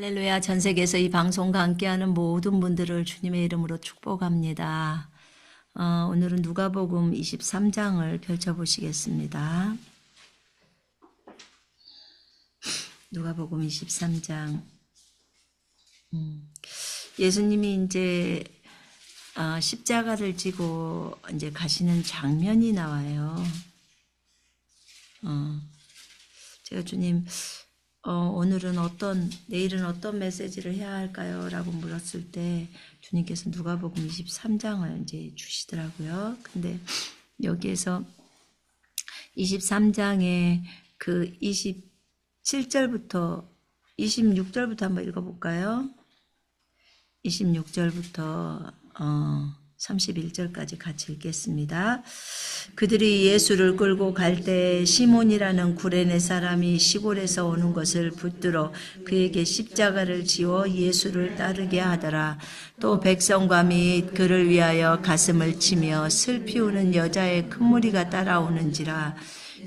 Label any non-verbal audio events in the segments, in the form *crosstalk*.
할렐루야 전 세계에서 이 방송과 함께하는 모든 분들을 주님의 이름으로 축복합니다. 어, 오늘은 누가복음 23장을 펼쳐보시겠습니다. 누가복음 23장 음, 예수님이 이제 어, 십자가를 지고 이제 가시는 장면이 나와요. 어, 제가 주님 어, 오늘은 어떤 내일은 어떤 메시지를 해야 할까요? 라고 물었을 때 주님께서 누가복음 23장을 이제 주시더라고요. 근데 여기에서 23장에 그 27절부터 26절부터 한번 읽어볼까요? 26절부터 어, 31절까지 같이 읽겠습니다. 그들이 예수를 끌고 갈 때 시몬이라는 구레네 사람이 시골에서 오는 것을 붙들어 그에게 십자가를 지워 예수를 따르게 하더라. 또 백성과 및 그를 위하여 가슴을 치며 슬피 우는 여자의 큰 무리가 따라오는지라.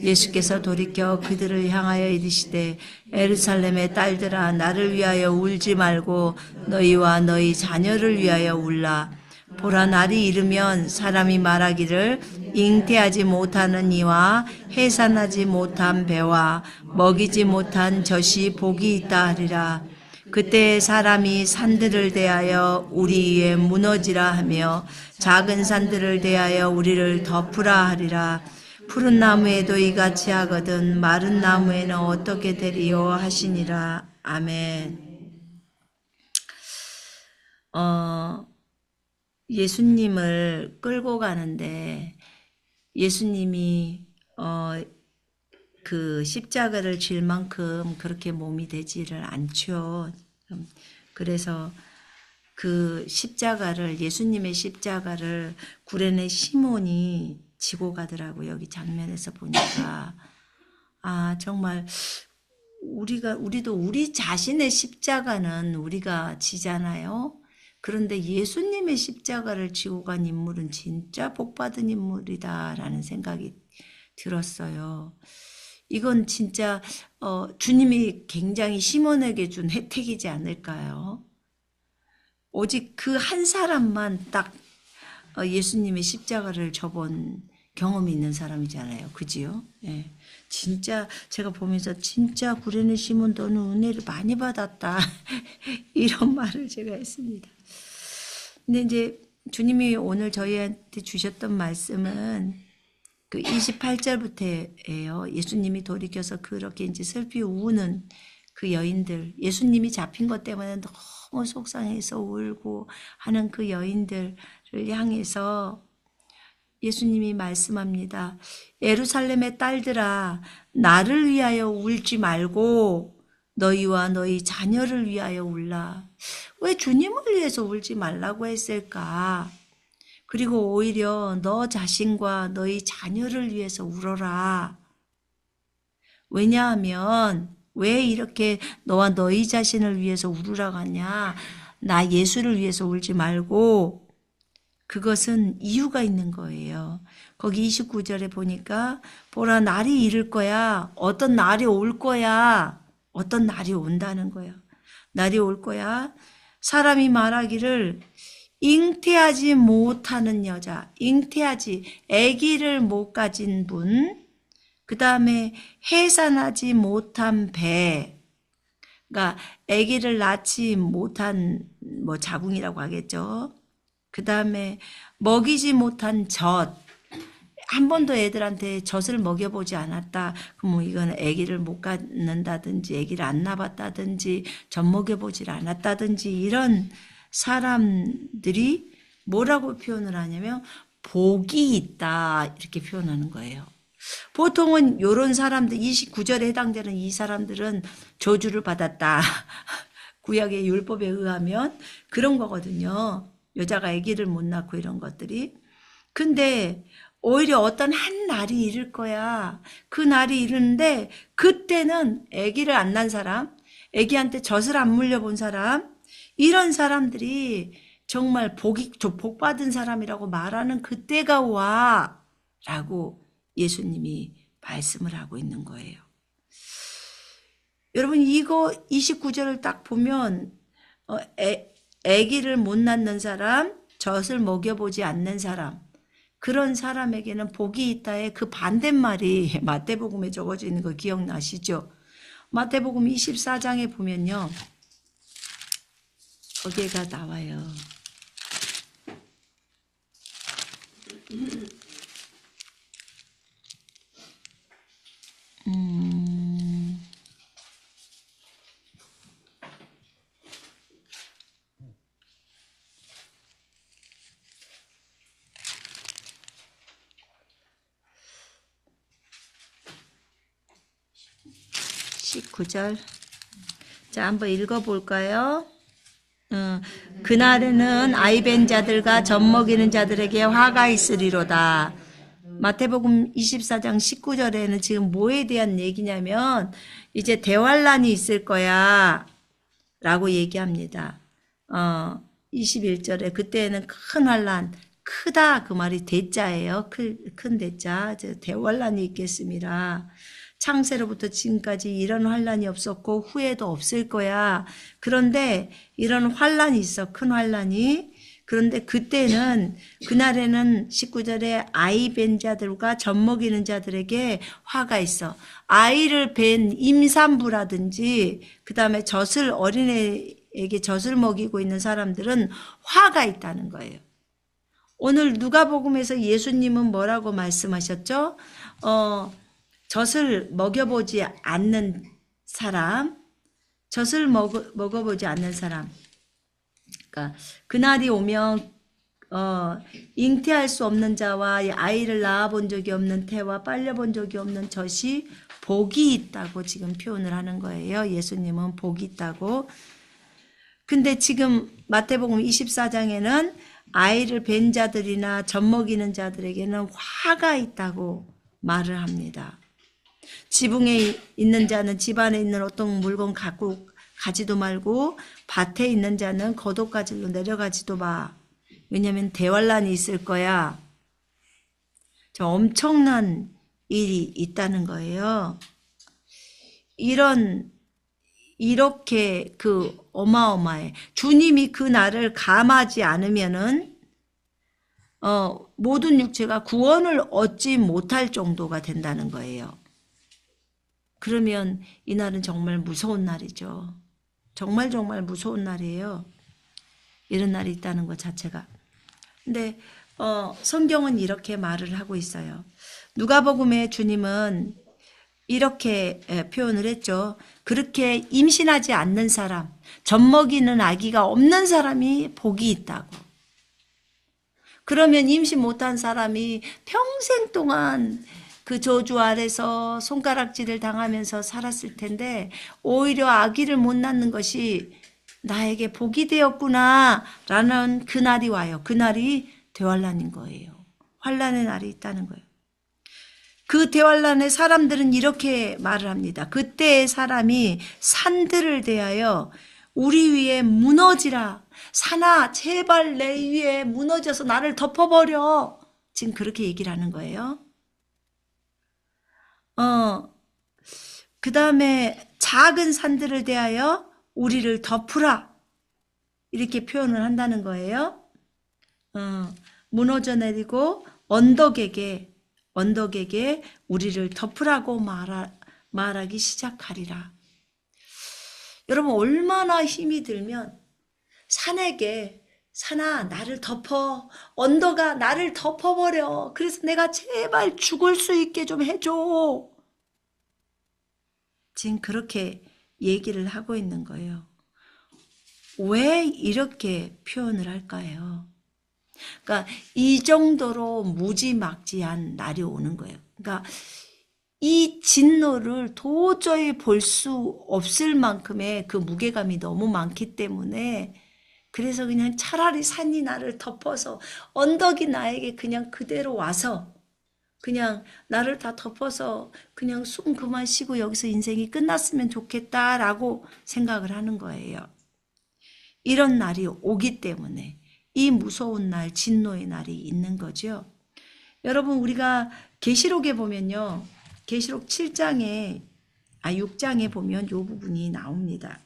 예수께서 돌이켜 그들을 향하여 이르시되 에르살렘의 딸들아 나를 위하여 울지 말고 너희와 너희 자녀를 위하여 울라. 보라 날이 이르면 사람이 말하기를 잉태하지 못하는 이와 해산하지 못한 배와 먹이지 못한 젖이 복이 있다 하리라. 그때 사람이 산들을 대하여 우리 위에 무너지라 하며 작은 산들을 대하여 우리를 덮으라 하리라. 푸른 나무에도 이같이 하거든 마른 나무에는 어떻게 되리요 하시니라. 아멘. 어, 예수님을 끌고 가는데 예수님이 어, 그 십자가를 질 만큼 그렇게 몸이 되지를 않죠. 음, 그래서 그 십자가를 예수님의 십자가를 구레네 시몬이 지고 가더라고 요 여기 장면에서 보니까 아 정말 우리가 우리도 우리 자신의 십자가는 우리가 지잖아요. 그런데 예수님의 십자가를 지고 간 인물은 진짜 복받은 인물이다라는 생각이 들었어요. 이건 진짜 어, 주님이 굉장히 시몬에게 준 혜택이지 않을까요? 오직 그 한 사람만 딱 어, 예수님의 십자가를 접은 경험이 있는 사람이잖아요. 그지요? 예. 진짜 제가 보면서 진짜 구레네 시몬 너는 은혜를 많이 받았다. *laughs* 이런 말을 제가 했습니다. 근데 이제 주님이 오늘 저희한테 주셨던 말씀은 그 28절부터예요. 예수님이 돌이켜서 그렇게 이제 슬피 우는 그 여인들, 예수님이 잡힌 것 때문에 너무 속상해서 울고 하는 그 여인들을 향해서 예수님이 말씀합니다. 예루살렘의 딸들아, 나를 위하여 울지 말고 너희와 너희 자녀를 위하여 울라. 왜 주님을 위해서 울지 말라고 했을까? 그리고 오히려 너 자신과 너희 자녀를 위해서 울어라. 왜냐하면 왜 이렇게 너와 너희 자신을 위해서 울으라고 하냐? 나 예수를 위해서 울지 말고 그것은 이유가 있는 거예요. 거기 29절에 보니까 보라 날이 이를 거야. 어떤 날이 올 거야. 어떤 날이 온다는 거야. 날이 올 거야. 사람이 말하기를 잉태하지 못하는 여자, 잉태하지 아기를 못 가진 분, 그 다음에 해산하지 못한 배, 그러니까 아기를 낳지 못한 뭐 자궁이라고 하겠죠. 그 다음에 먹이지 못한 젖, 한 번도 애들한테 젖을 먹여보지 않았다. 그럼 뭐 이건 아기를 못 갖는다든지 아기를 안 낳았다든지 젖 먹여보질 않았다든지 이런 사람들이 뭐라고 표현을 하냐면 복이 있다 이렇게 표현하는 거예요. 보통은 요런 사람들 29절에 해당되는 이 사람들은 저주를 받았다. *laughs* 구약의 율법에 의하면 그런 거거든요. 여자가 아기를 못 낳고 이런 것들이. 근데 오히려 어떤 한 날이 이를 거야. 그 날이 이르는데 그때는 아기를 안난 사람, 아기한테 젖을 안 물려본 사람 이런 사람들이 정말 복이 복 받은 사람이라고 말하는 그때가 와라고 예수님이 말씀을 하고 있는 거예요. 여러분 이거 29절을 딱 보면 어, 애, 아기를 못 낳는 사람, 젖을 먹여보지 않는 사람 그런 사람에게는 복이 있다의 그 반대말이 *laughs* 마태복음에 적어져 있는 거 기억나시죠? 마태복음 24장에 보면요. 거기가 나와요. 2절. 자, 한번 읽어볼까요? 음, 그날에는 아이벤 자들과 젖 먹이는 자들에게 화가 있으리로다. 마태복음 24장 19절에는 지금 뭐에 대한 얘기냐면 이제 대환란이 있을 거야 라고 얘기합니다. 어, 21절에 그때는 큰 환란 크다 그 말이 대자예요. 큰, 큰 대자 대환란이 있겠습니다. 창세로부터 지금까지 이런 환란이 없었고 후회도 없을 거야. 그런데 이런 환란이 있어. 큰 환란이. 그런데 그때는 그날에는 19절에 아이 뵌 자들과 젖 먹이는 자들에게 화가 있어. 아이를 뵌 임산부라든지 그다음에 젖을 어린애에게 젖을 먹이고 있는 사람들은 화가 있다는 거예요. 오늘 누가복음에서 예수님은 뭐라고 말씀하셨죠? 어 젖을 먹여보지 않는 사람, 젖을 먹어, 먹어보지 않는 사람. 그러니까 그날이 오면 어, 잉태할 수 없는 자와 아이를 낳아본 적이 없는 태와 빨려본 적이 없는 젖이 복이 있다고 지금 표현을 하는 거예요. 예수님은 복이 있다고. 근데 지금 마태복음 24장에는 아이를 뵌 자들이나 젖 먹이는 자들에게는 화가 있다고 말을 합니다. 지붕에 있는 자는 집안에 있는 어떤 물건 갖고 가지도 말고 밭에 있는 자는 거독가지로 내려가지도 마. 왜냐하면 대활란이 있을 거야. 저 엄청난 일이 있다는 거예요. 이런 이렇게 그 어마어마해. 주님이 그 날을 감하지 않으면은 어, 모든 육체가 구원을 얻지 못할 정도가 된다는 거예요. 그러면 이날은 정말 무서운 날이죠. 정말 정말 무서운 날이에요. 이런 날이 있다는 것 자체가. 근데 어, 성경은 이렇게 말을 하고 있어요. 누가복음의 주님은 이렇게 예, 표현을 했죠. 그렇게 임신하지 않는 사람, 젖먹이는 아기가 없는 사람이 복이 있다고. 그러면 임신 못한 사람이 평생 동안 그 저주 아래서 손가락질을 당하면서 살았을 텐데 오히려 아기를 못 낳는 것이 나에게 복이 되었구나 라는 그날이 와요. 그날이 대활란인 거예요. 환란의 날이 있다는 거예요. 그대활란에 사람들은 이렇게 말을 합니다. 그때의 사람이 산들을 대하여 우리 위에 무너지라. 산아 제발 내 위에 무너져서 나를 덮어버려. 지금 그렇게 얘기를 하는 거예요. 어, 그 다음에 작은 산들을 대하여 우리를 덮으라. 이렇게 표현을 한다는 거예요. 어, 무너져 내리고 언덕에게, 언덕에게 우리를 덮으라고 말하, 말하기 시작하리라. 여러분, 얼마나 힘이 들면 산에게 산아 나를 덮어 언더가 나를 덮어버려 그래서 내가 제발 죽을 수 있게 좀 해줘 지금 그렇게 얘기를 하고 있는 거예요 왜 이렇게 표현을 할까요 그러니까 이 정도로 무지막지한 날이 오는 거예요 그러니까 이 진노를 도저히 볼 수 없을 만큼의 그 무게감이 너무 많기 때문에 그래서 그냥 차라리 산이 나를 덮어서 언덕이 나에게 그냥 그대로 와서 그냥 나를 다 덮어서 그냥 숨 그만 쉬고 여기서 인생이 끝났으면 좋겠다라고 생각을 하는 거예요. 이런 날이 오기 때문에 이 무서운 날 진노의 날이 있는 거죠. 여러분 우리가 계시록에 보면요. 계시록 7장에 아 6장에 보면 요 부분이 나옵니다.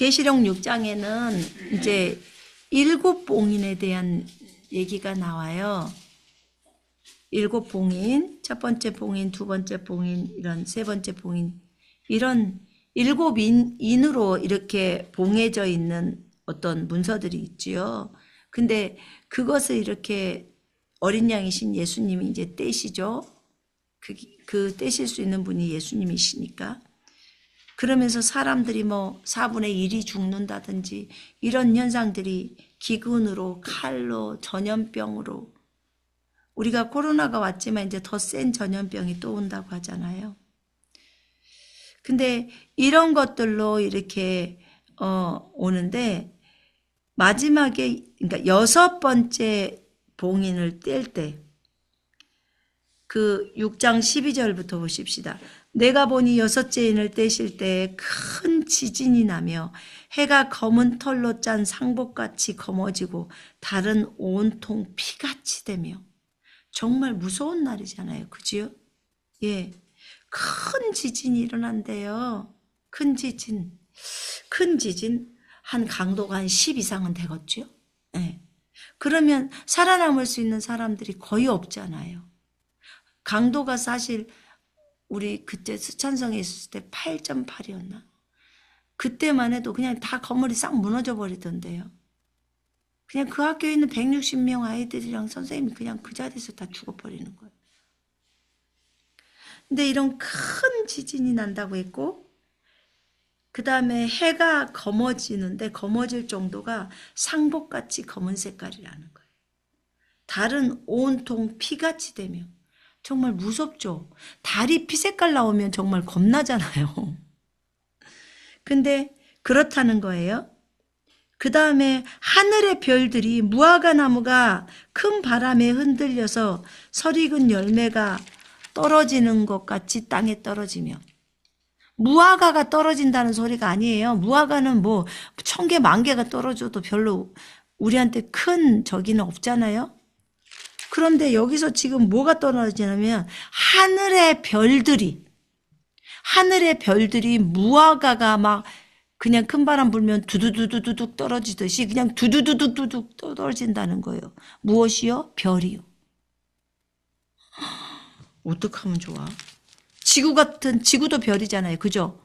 계시록 6장에는 이제 일곱 봉인에 대한 얘기가 나와요. 일곱 봉인, 첫 번째 봉인, 두 번째 봉인, 이런 세 번째 봉인, 이런 일곱 인, 인으로 이렇게 봉해져 있는 어떤 문서들이 있지요. 근데 그것을 이렇게 어린 양이신 예수님이 이제 떼시죠. 그, 그 떼실 수 있는 분이 예수님이시니까. 그러면서 사람들이 뭐 4분의 1이 죽는다든지 이런 현상들이 기근으로 칼로 전염병으로 우리가 코로나가 왔지만 이제 더 센 전염병이 또 온다고 하잖아요. 근데 이런 것들로 이렇게 어, 오는데 마지막에 그러니까 여섯 번째 봉인을 뗄 때 그 6장 12절부터 보십시다. 내가 보니 여섯째 인을 떼실 때 큰 지진이 나며 해가 검은 털로 짠 상복같이 검어지고 달은 온통 피같이 되며 정말 무서운 날이잖아요. 그지요? 예. 큰 지진이 일어난대요. 큰 지진. 큰 지진. 한 강도가 한 10 이상은 되겠죠? 예. 그러면 살아남을 수 있는 사람들이 거의 없잖아요. 강도가 사실 우리 그때 수찬성에 있을 때 8.8이었나? 그때만 해도 그냥 다 건물이 싹 무너져 버리던데요. 그냥 그 학교에 있는 160명 아이들이랑 선생님이 그냥 그 자리에서 다 죽어버리는 거예요. 근데 이런 큰 지진이 난다고 했고, 그 다음에 해가 검어지는데 검어질 정도가 상복같이 검은 색깔이라는 거예요. 달은 온통 피같이 되며 정말 무섭죠. 달이 피색깔 나오면 정말 겁나잖아요. *laughs* 근데 그렇다는 거예요. 그 다음에 하늘의 별들이 무화과 나무가 큰 바람에 흔들려서 설익은 열매가 떨어지는 것 같이 땅에 떨어지며 무화과가 떨어진다는 소리가 아니에요. 무화과는 뭐 천 개, 만 개가 떨어져도 별로 우리한테 큰적이는 없잖아요. 그런데 여기서 지금 뭐가 떨어지냐면 하늘의 별들이 하늘의 별들이 무화과가 막 그냥 큰 바람 불면 두두두두둑 떨어지듯이 그냥 두두두두두둑 떨어진다는 거예요. 무엇이요? 별이요. 어떡하면 좋아? 지구 같은 지구도 별이잖아요. 그죠?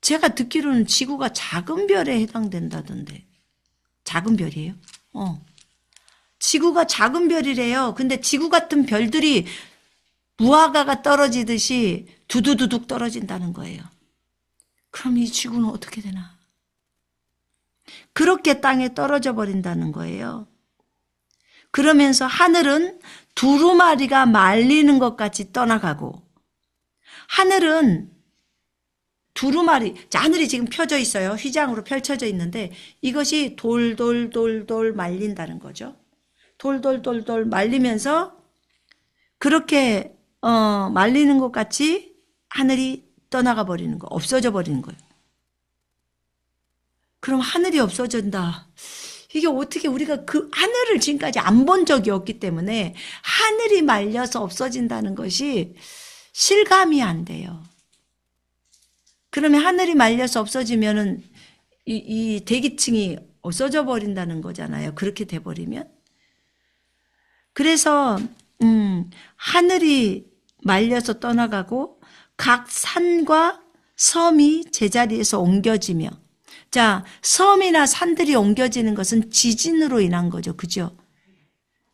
제가 듣기로는 지구가 작은 별에 해당된다던데. 작은 별이에요? 어. 지구가 작은 별이래요. 근데 지구 같은 별들이 무화과가 떨어지듯이 두두두둑 떨어진다는 거예요. 그럼 이 지구는 어떻게 되나? 그렇게 땅에 떨어져 버린다는 거예요. 그러면서 하늘은 두루마리가 말리는 것 같이 떠나가고 하늘은 두루마리, 하늘이 지금 펴져 있어요. 휘장으로 펼쳐져 있는데 이것이 돌돌돌돌 말린다는 거죠. 돌돌돌돌 말리면서 그렇게 어, 말리는 것 같이 하늘이 떠나가 버리는 거, 없어져 버리는 거예요. 그럼 하늘이 없어진다. 이게 어떻게 우리가 그 하늘을 지금까지 안 본 적이 없기 때문에 하늘이 말려서 없어진다는 것이 실감이 안 돼요. 그러면 하늘이 말려서 없어지면은 이, 이 대기층이 없어져 버린다는 거잖아요. 그렇게 돼 버리면 그래서 음, 하늘이 말려서 떠나가고 각 산과 섬이 제자리에서 옮겨지며 자 섬이나 산들이 옮겨지는 것은 지진으로 인한 거죠 그죠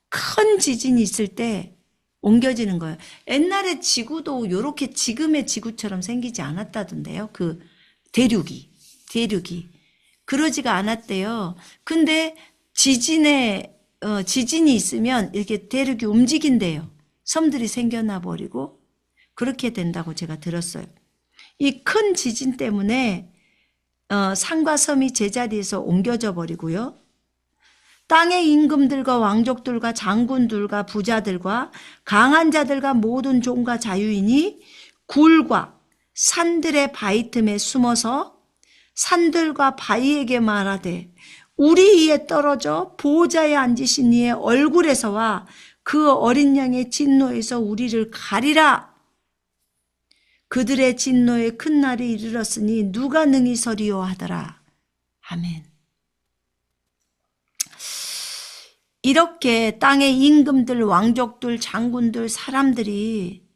큰 지진이 있을 때 옮겨지는 거예요 옛날에 지구도 요렇게 지금의 지구처럼 생기지 않았다던데요 그 대륙이 대륙이 그러지가 않았대요 근데 지진에 어, 지진이 있으면 이렇게 대륙이 움직인대요. 섬들이 생겨나 버리고 그렇게 된다고 제가 들었어요. 이 큰 지진 때문에 어, 산과 섬이 제자리에서 옮겨져 버리고요. 땅의 임금들과 왕족들과 장군들과 부자들과 강한 자들과 모든 종과 자유인이 굴과 산들의 바위 틈에 숨어서 산들과 바위에게 말하되 우리 위에 떨어져 보호자에 앉으신 이의 얼굴에서와 그 어린 양의 진노에서 우리를 가리라. 그들의 진노의 큰 날이 이르렀으니 누가 능히 서리요 하더라. 아멘. 이렇게 땅의 임금들, 왕족들, 장군들, 사람들이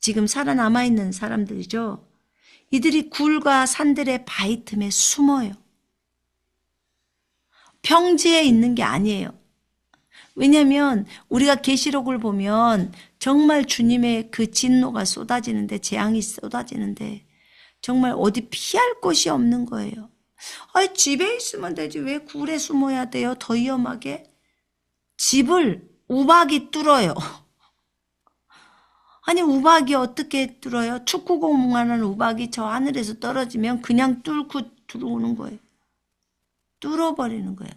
지금 살아남아 있는 사람들이죠. 이들이 굴과 산들의 바위 틈에 숨어요. 평지에 있는 게 아니에요. 왜냐하면 우리가 계시록을 보면 정말 주님의 그 진노가 쏟아지는데 재앙이 쏟아지는데 정말 어디 피할 곳이 없는 거예요. 아 집에 있으면 되지 왜 굴에 숨어야 돼요? 더 위험하게 집을 우박이 뚫어요. *laughs* 아니 우박이 어떻게 뚫어요? 축구공 하는 우박이 저 하늘에서 떨어지면 그냥 뚫고 들어오는 거예요. 뚫어버리는 거야.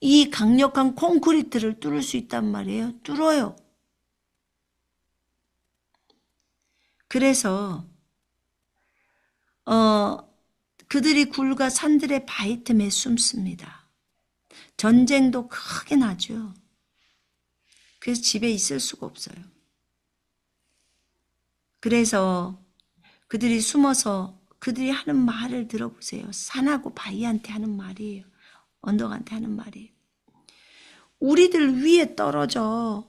이 강력한 콘크리트를 뚫을 수 있단 말이에요. 뚫어요. 그래서 어 그들이 굴과 산들의 바이 틈에 숨습니다. 전쟁도 크게 나죠. 그래서 집에 있을 수가 없어요. 그래서 그들이 숨어서 그들이 하는 말을 들어보세요. 산하고 바위한테 하는 말이에요. 언덕한테 하는 말이 우리들 위에 떨어져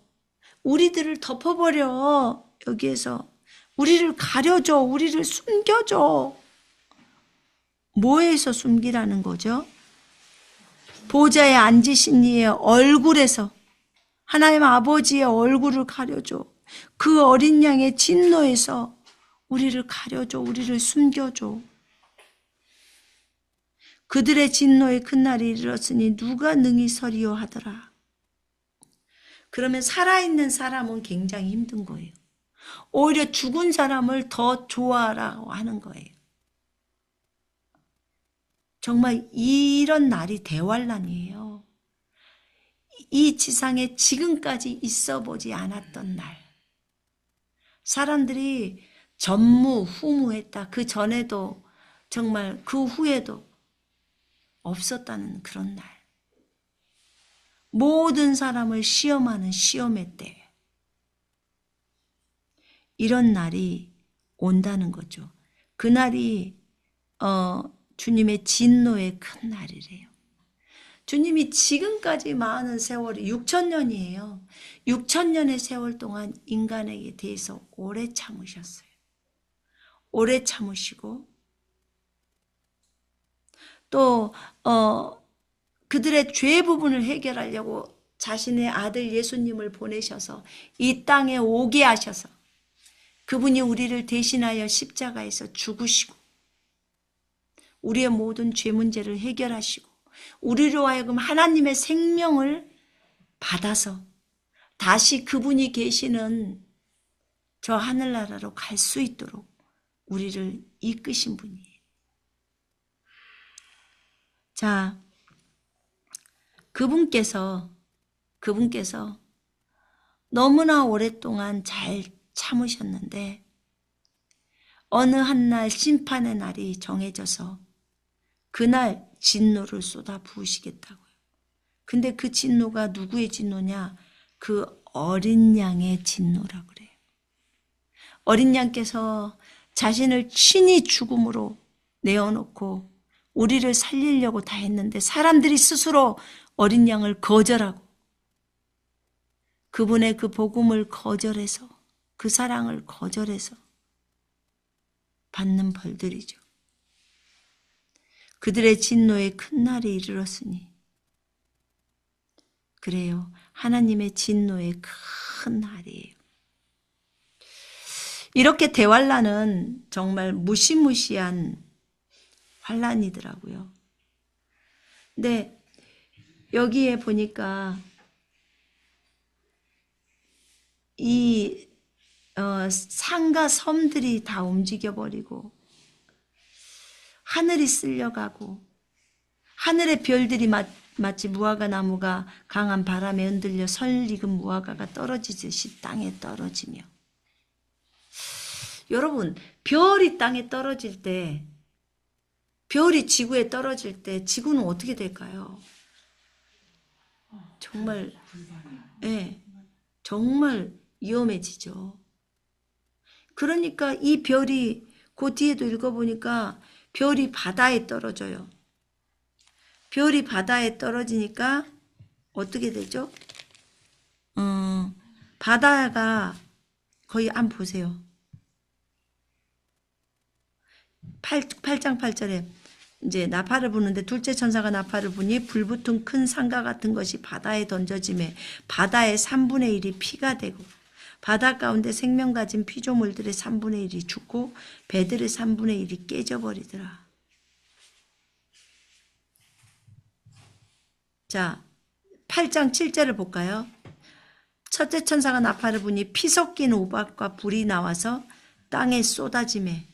우리들을 덮어버려 여기에서 우리를 가려줘 우리를 숨겨줘 뭐에서 숨기라는 거죠? 보좌에 앉으신 이의 얼굴에서 하나님 아버지의 얼굴을 가려줘 그 어린 양의 진노에서 우리를 가려줘 우리를 숨겨줘 그들의 진노의 큰 날이 이르렀으니 누가 능히 서리요 하더라. 그러면 살아있는 사람은 굉장히 힘든 거예요. 오히려 죽은 사람을 더 좋아하라고 하는 거예요. 정말 이런 날이 대환란이에요. 이 지상에 지금까지 있어보지 않았던 날. 사람들이 전무, 후무했다. 그 전에도 정말 그 후에도 없었다는 그런 날. 모든 사람을 시험하는 시험의 때. 이런 날이 온다는 거죠. 그날이 어, 주님의 진노의 큰 날이래요. 주님이 지금까지 많은 세월이 6천 년이에요. 6천 년의 세월 동안 인간에게 대해서 오래 참으셨어요. 오래 참으시고 또 어, 그들의 죄 부분을 해결하려고 자신의 아들 예수님을 보내셔서 이 땅에 오게 하셔서 그분이 우리를 대신하여 십자가에서 죽으시고 우리의 모든 죄 문제를 해결하시고 우리로 하여금 하나님의 생명을 받아서 다시 그분이 계시는 저 하늘나라로 갈 수 있도록 우리를 이끄신 분이에요. 자, 그분께서, 그분께서 너무나 오랫동안 잘 참으셨는데 어느 한 날 심판의 날이 정해져서 그날 진노를 쏟아 부으시겠다고요. 근데 그 진노가 누구의 진노냐? 그 어린 양의 진노라 그래요. 어린 양께서 자신을 친히 죽음으로 내어놓고 우리를 살리려고 다 했는데 사람들이 스스로 어린 양을 거절하고 그분의 그 복음을 거절해서 그 사랑을 거절해서 받는 벌들이죠. 그들의 진노의 큰 날이 이르렀으니 그래요. 하나님의 진노의 큰 날이에요. 이렇게 대활란은 정말 무시무시한 환란이더라고요. 근데 여기에 보니까 이 어, 산과 섬들이 다 움직여버리고 하늘이 쓸려가고 하늘의 별들이 마, 마치 무화과 나무가 강한 바람에 흔들려 설 익은 무화과가 떨어지듯이 땅에 떨어지며 여러분 별이 땅에 떨어질 때 별이 지구에 떨어질 때 지구는 어떻게 될까요? 정말 예. 네, 정말 위험해지죠. 그러니까 이 별이 그 뒤에도 읽어보니까 별이 바다에 떨어져요. 별이 바다에 떨어지니까 어떻게 되죠? 음, 바다가 거의 안 보세요. 8, 8장 8절에 이제 나팔을 부는데 둘째 천사가 나팔을 부니 불붙은 큰상가 같은 것이 바다에 던져짐에 바다의 3분의 1이 피가 되고 바다 가운데 생명 가진 피조물들의 3분의 1이 죽고 배들의 3분의 1이 깨져버리더라. 자, 8장 7절을 볼까요? 첫째 천사가 나팔을 부니 피 섞인 오박과 불이 나와서 땅에 쏟아짐에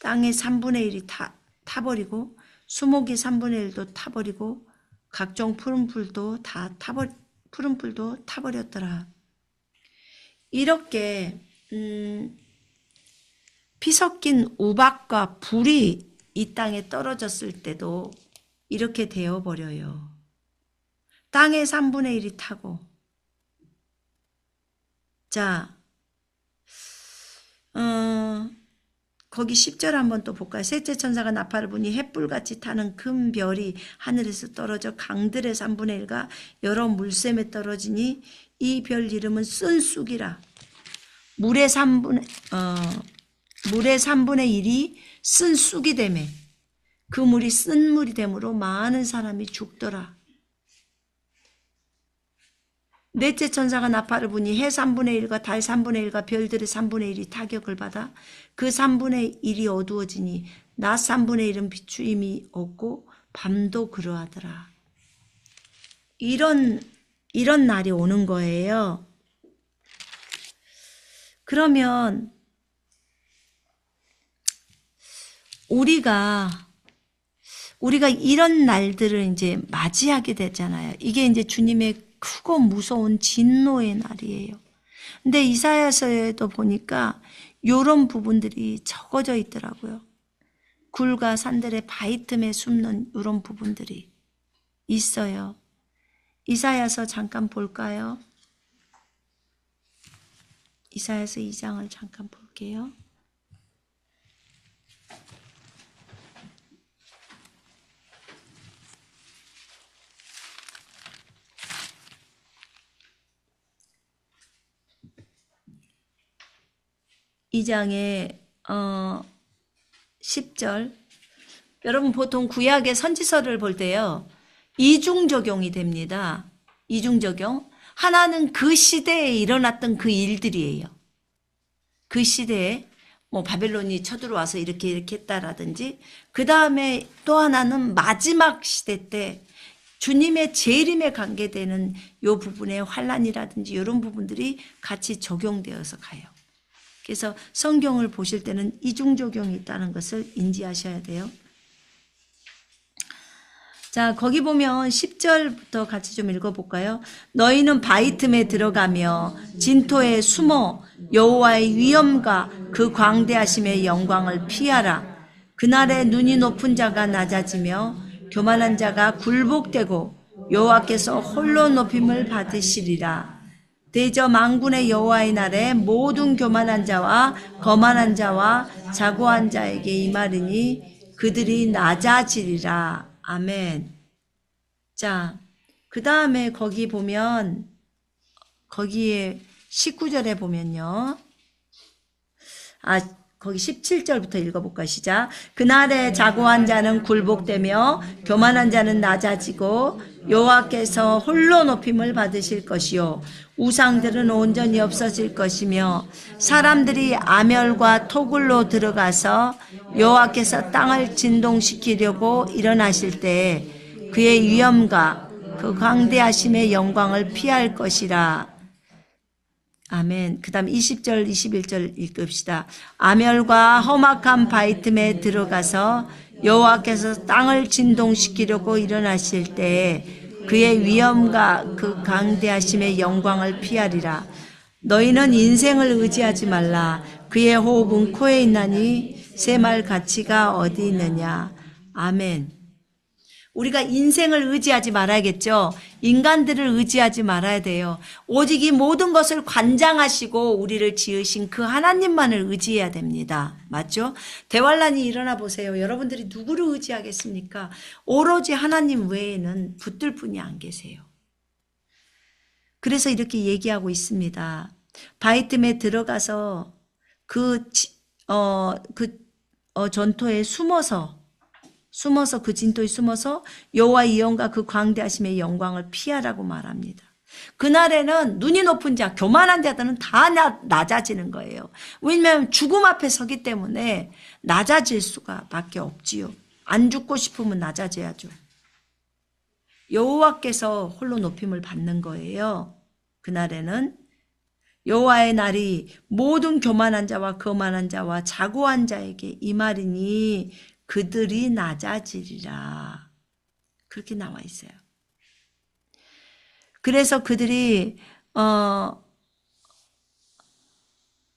땅의 3분의 1이 타, 타버리고 수목이 3분의 1도 타버리고 각종 푸른 풀도 다 타버 푸른 풀도 타버렸더라. 이렇게 음, 피 섞인 우박과 불이 이 땅에 떨어졌을 때도 이렇게 되어 버려요. 땅의 3분의 1이 타고 자 어, 거기 10절 한번 또 볼까요? 셋째 천사가 나팔을 부니 햇불같이 타는 큰 별이 하늘에서 떨어져 강들의 3분의 1과 여러 물샘에 떨어지니 이 별 이름은 쓴쑥이라. 물의 3분의, 어, 물의 3분의 1이 쓴쑥이 되매 그 물이 쓴물이 되므로 많은 사람이 죽더라. 넷째 천사가 나팔을 부니 해 3분의 1과 달 3분의 1과 별들의 3분의 1이 타격을 받아 그 3분의 1이 어두워지니 낮 3분의 1은 비추임이 없고 밤도 그러하더라. 이런 이런 날이 오는 거예요. 그러면 우리가 우리가 이런 날들을 이제 맞이하게 되잖아요. 이게 이제 주님의 크고 무서운 진노의 날이에요. 근데 이사야서에도 보니까 요런 부분들이 적어져 있더라고요. 굴과 산들의 바위 틈에 숨는 이런 부분들이 있어요. 이사야서 잠깐 볼까요? 이사야서 2장을 잠깐 볼게요. 2장에어 10절 여러분 보통 구약의 선지서를 볼 때요. 이중 적용이 됩니다. 이중 적용. 하나는 그 시대에 일어났던 그 일들이에요. 그 시대에 뭐 바벨론이 쳐들어와서 이렇게 이렇게 했다라든지 그 다음에 또 하나는 마지막 시대 때 주님의 재림에 관계되는 요 부분의 환란이라든지 이런 부분들이 같이 적용되어서 가요. 그래서 성경을 보실 때는 이중적용이 있다는 것을 인지하셔야 돼요. 자, 거기 보면 10절부터 같이 좀 읽어볼까요? 너희는 바위 틈에 들어가며 진토에 숨어 여호와의 위엄과 그 광대하심의 영광을 피하라. 그날에 눈이 높은 자가 낮아지며 교만한 자가 굴복되고 여호와께서 홀로 높임을 받으시리라. 대저 망군의 여호와의 날에 모든 교만한 자와 거만한 자와 자고한 자에게 이말이니 그들이 낮아지리라. 아멘. 자, 그 다음에 거기 보면 거기에 19절에 보면요. 아, 거기 17절부터 읽어볼까 시작. 그날에 자고한 자는 굴복되며 교만한 자는 낮아지고 여호와께서 홀로 높임을 받으실 것이요 우상들은 온전히 없어질 것이며 사람들이 아멸과 토굴로 들어가서 여호와께서 땅을 진동시키려고 일어나실 때에 그의 위엄과 그 광대하심의 영광을 피할 것이라. 아멘. 그 다음 20절, 21절 읽읍시다. 아멸과 험악한 바이틈에 들어가서 여호와께서 땅을 진동시키려고 일어나실 때에 그의 위엄과 그 강대하심의 영광을 피하리라. 너희는 인생을 의지하지 말라. 그의 호흡은 코에 있나니 새 말 가치가 어디 있느냐. 아멘. 우리가 인생을 의지하지 말아야겠죠. 인간들을 의지하지 말아야 돼요. 오직 이 모든 것을 관장하시고 우리를 지으신 그 하나님만을 의지해야 됩니다. 맞죠? 대환란이 일어나 보세요. 여러분들이 누구를 의지하겠습니까? 오로지 하나님 외에는 붙들 분이 안 계세요. 그래서 이렇게 얘기하고 있습니다. 바이틈에 들어가서 그, 어, 그, 어, 전토에 숨어서 숨어서 그 진토에 숨어서 여호와 이영과그 광대하심의 영광을 피하라고 말합니다. 그날에는 눈이 높은 자, 교만한 자들은 다 나, 낮아지는 거예요. 왜냐하면 죽음 앞에 서기 때문에 낮아질 수가 밖에 없지요. 안 죽고 싶으면 낮아져야죠. 여호와께서 홀로 높임을 받는 거예요. 그날에는 여호와의 날이 모든 교만한 자와 거만한 자와 자고한 자에게 이 말이니 그들이 낮아지리라. 그렇게 나와 있어요. 그래서 그들이 어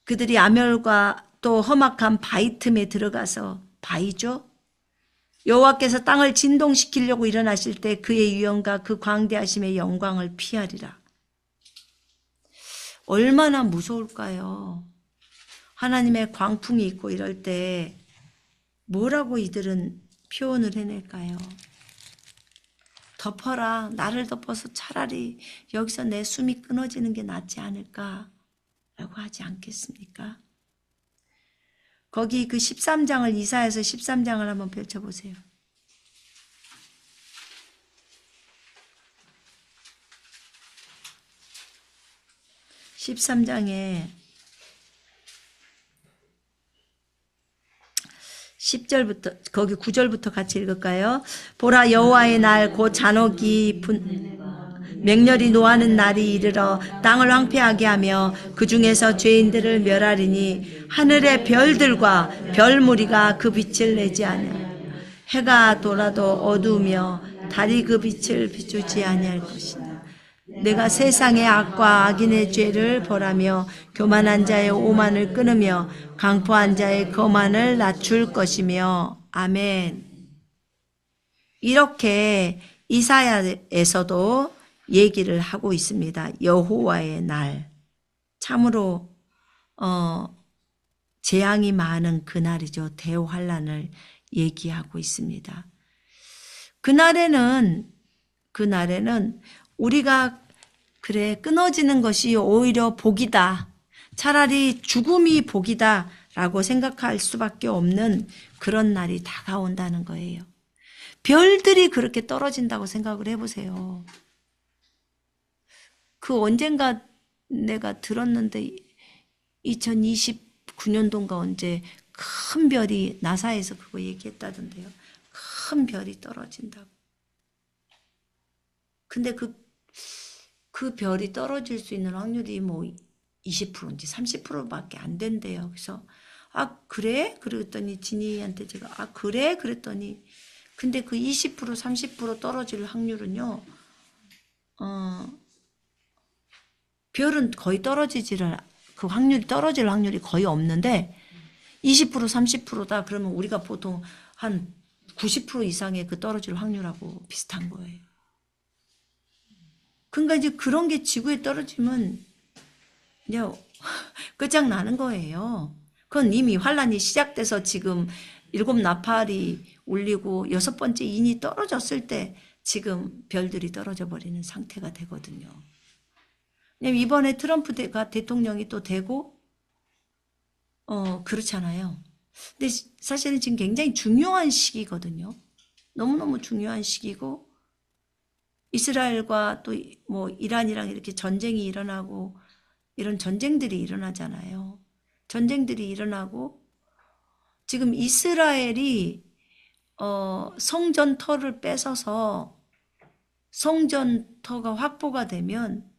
그들이 아멸과 또 험악한 바위 틈에 들어가서 바위죠. 여호와께서 땅을 진동시키려고 일어나실 때 그의 유형과그 광대하심의 영광을 피하리라. 얼마나 무서울까요? 하나님의 광풍이 있고 이럴 때 뭐라고 이들은 표현을 해낼까요? 덮어라. 나를 덮어서 차라리 여기서 내 숨이 끊어지는 게 낫지 않을까라고 하지 않겠습니까? 거기 그 13장을 이사에서 13장을 한번 펼쳐보세요. 십삼장에 10절부터 거기 9절부터 같이 읽을까요? 보라 여호와의 날 곧 잔혹이 분 맹렬히 노하는 날이 이르러 땅을 황폐하게 하며 그 중에서 죄인들을 멸하리니 하늘의 별들과 별무리가 그 빛을 내지 않아 해가 돌아도 어두우며 달이 그 빛을 비추지 아니할 것이니 내가 세상의 악과 악인의 죄를 벌하며 교만한 자의 오만을 끊으며 강포한 자의 거만을 낮출 것이며 아멘. 이렇게 이사야에서도 얘기를 하고 있습니다. 여호와의 날. 참으로 어 재앙이 많은 그날이죠. 대환란을 얘기하고 있습니다. 그날에는 그날에는 우리가 그래, 끊어지는 것이 오히려 복이다. 차라리 죽음이 복이다. 라고 생각할 수밖에 없는 그런 날이 다가온다는 거예요. 별들이 그렇게 떨어진다고 생각을 해보세요. 그 언젠가 내가 들었는데 2029년도인가 언제 큰 별이 나사에서 그거 얘기했다던데요. 큰 별이 떨어진다고. 근데 그그 별이 떨어질 수 있는 확률이 뭐 20%인지 30%밖에 안 된대요. 그래서 아 그래? 그랬더니 진이한테 제가 아 그래? 그랬더니 근데 그 20% 30% 떨어질 확률은요. 어 별은 거의 떨어지지를 그 확률이 떨어질 확률이 거의 없는데 20% 30%다 그러면 우리가 보통 한 90% 이상의 그 떨어질 확률하고 비슷한 거예요. 그러니까 이제 그런 게 지구에 떨어지면 이제 끝장나는 *laughs* 거예요. 그건 이미 환란이 시작돼서 지금 일곱 나팔이 울리고 여섯 번째 인이 떨어졌을 때 지금 별들이 떨어져 버리는 상태가 되거든요. 이번에 트럼프가 대통령이 또 되고 어 그렇잖아요. 근데 사실은 지금 굉장히 중요한 시기거든요. 너무너무 중요한 시기고 이스라엘과 또 뭐 이란이랑 이렇게 전쟁이 일어나고 이런 전쟁들이 일어나잖아요. 전쟁들이 일어나고 지금 이스라엘이 어 성전터를 뺏어서 성전터가 확보가 되면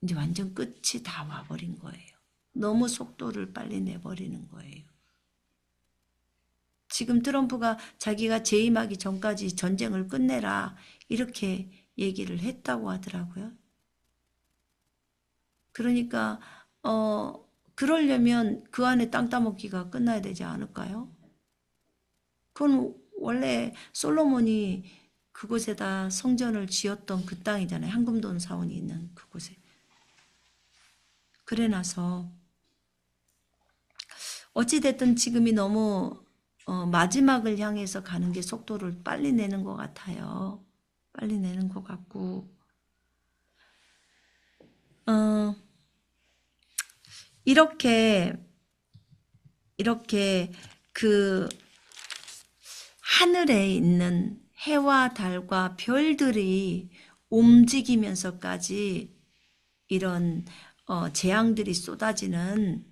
이제 완전 끝이 다 와버린 거예요. 너무 속도를 빨리 내버리는 거예요. 지금 트럼프가 자기가 재임하기 전까지 전쟁을 끝내라 이렇게 얘기를 했다고 하더라고요. 그러니까 어 그러려면 그 안에 땅 따먹기가 끝나야 되지 않을까요? 그건 원래 솔로몬이 그곳에다 성전을 지었던 그 땅이잖아요. 황금돈 사원이 있는 그곳에. 그래 나서 어찌됐든 지금이 너무 어, 마지막을 향해서 가는 게 속도를 빨리 내는 것 같아요. 빨리 내는 것 같고 어, 이렇게 이렇게 그 하늘에 있는 해와 달과 별들이 움직이면서까지 이런 어, 재앙들이 쏟아지는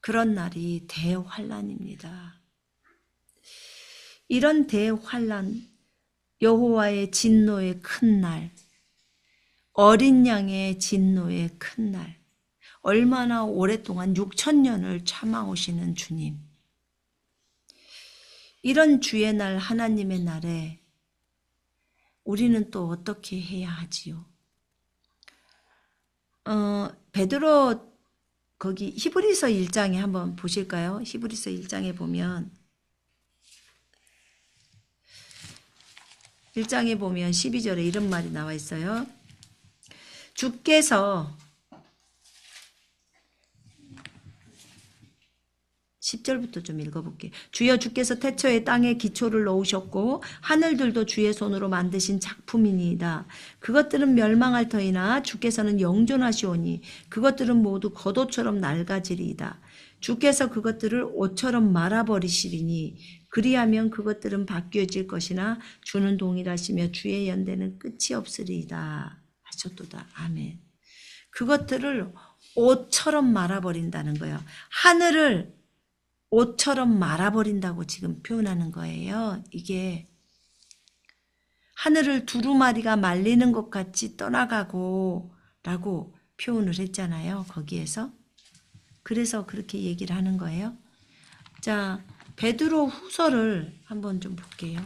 그런 날이 대환란입니다. 이런 대환란 여호와의 진노의 큰 날, 어린 양의 진노의 큰 날, 얼마나 오랫동안 6천년을 참아오시는 주님. 이런 주의 날, 하나님의 날에 우리는 또 어떻게 해야 하지요? 어, 베드로 거기 히브리서 1장에 한번 보실까요? 히브리서 1장에 보면 1장에 보면 12절에 이런 말이 나와 있어요. 주께서 10절부터 좀 읽어볼게. 주여 주께서 태초에 땅에 기초를 놓으셨고 하늘들도 주의 손으로 만드신 작품이니이다. 그것들은 멸망할 터이나 주께서는 영존하시오니 그것들은 모두 겉옷처럼 낡아지리이다. 주께서 그것들을 옷처럼 말아버리시리니 그리하면 그것들은 바뀌어질 것이나 주는 동일하시며 주의 연대는 끝이 없으리이다. 하셨도다. 아멘. 그것들을 옷처럼 말아버린다는 거예요. 하늘을 옷처럼 말아버린다고 지금 표현하는 거예요. 이게 하늘을 두루마리가 말리는 것 같이 떠나가고 라고 표현을 했잖아요. 거기에서. 그래서 그렇게 얘기를 하는 거예요. 자, 베드로 후서를 한번 좀 볼게요.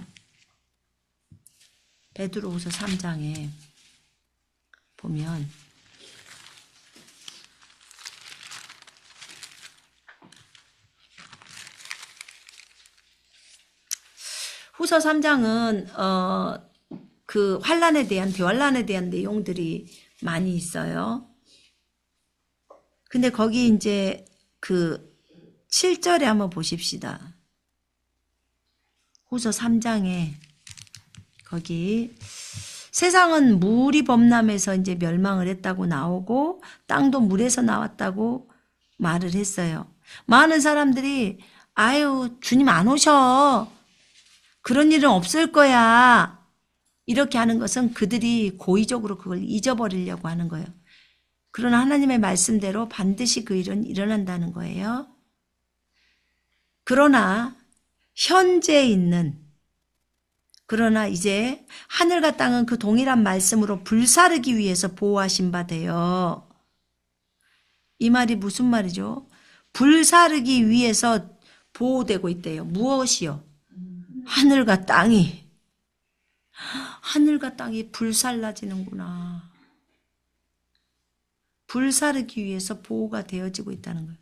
베드로 후서 3장에 보면 후서 3장은 어그 환란에 대한 대환란에 대한 내용들이 많이 있어요. 근데 거기 이제 그 7절에 한번 보십시다. 후서 3장에 거기 세상은 물이 범람해서 이제 멸망을 했다고 나오고 땅도 물에서 나왔다고 말을 했어요. 많은 사람들이 아유 주님 안 오셔 그런 일은 없을 거야 이렇게 하는 것은 그들이 고의적으로 그걸 잊어버리려고 하는 거예요. 그러나 하나님의 말씀대로 반드시 그 일은 일어난다는 거예요. 그러나 현재 있는 그러나 이제 하늘과 땅은 그 동일한 말씀으로 불사르기 위해서 보호하신 바 되어 이 말이 무슨 말이죠? 불사르기 위해서 보호되고 있대요. 무엇이요? 하늘과 땅이 하늘과 땅이 불살라지는구나. 불사르기 위해서 보호가 되어지고 있다는 거예요.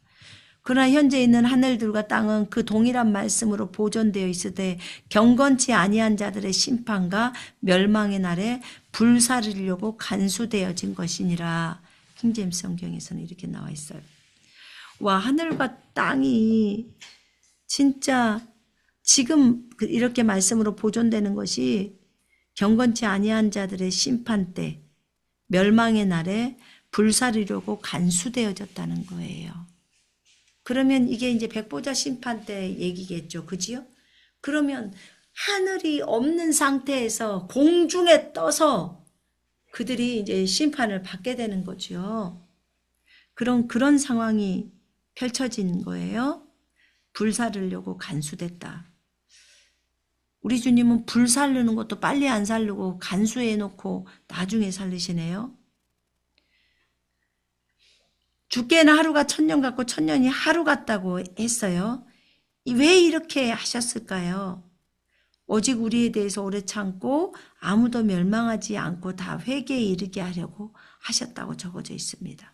그러나 현재 있는 하늘들과 땅은 그 동일한 말씀으로 보존되어 있으되 경건치 아니한 자들의 심판과 멸망의 날에 불사르려고 간수되어진 것이니라. 킹제 성경에서는 이렇게 나와 있어요. 와 하늘과 땅이 진짜 지금 그 이렇게 말씀으로 보존되는 것이 경건치 아니한 자들의 심판 때 멸망의 날에 불사르려고 간수되어졌다는 거예요. 그러면 이게 이제 백보자 심판 때 얘기겠죠. 그지요? 그러면 하늘이 없는 상태에서 공중에 떠서 그들이 이제 심판을 받게 되는 거지요. 그런 그런 상황이 펼쳐진 거예요. 불살르려고 간수됐다. 우리 주님은 불 살르는 것도 빨리 안 살르고 간수해 놓고 나중에 살리시네요. 주께는 하루가 천년 같고 천년이 하루 같다고 했어요. 왜 이렇게 하셨을까요? 오직 우리에 대해서 오래 참고 아무도 멸망하지 않고 다 회개에 이르게 하려고 하셨다고 적어져 있습니다.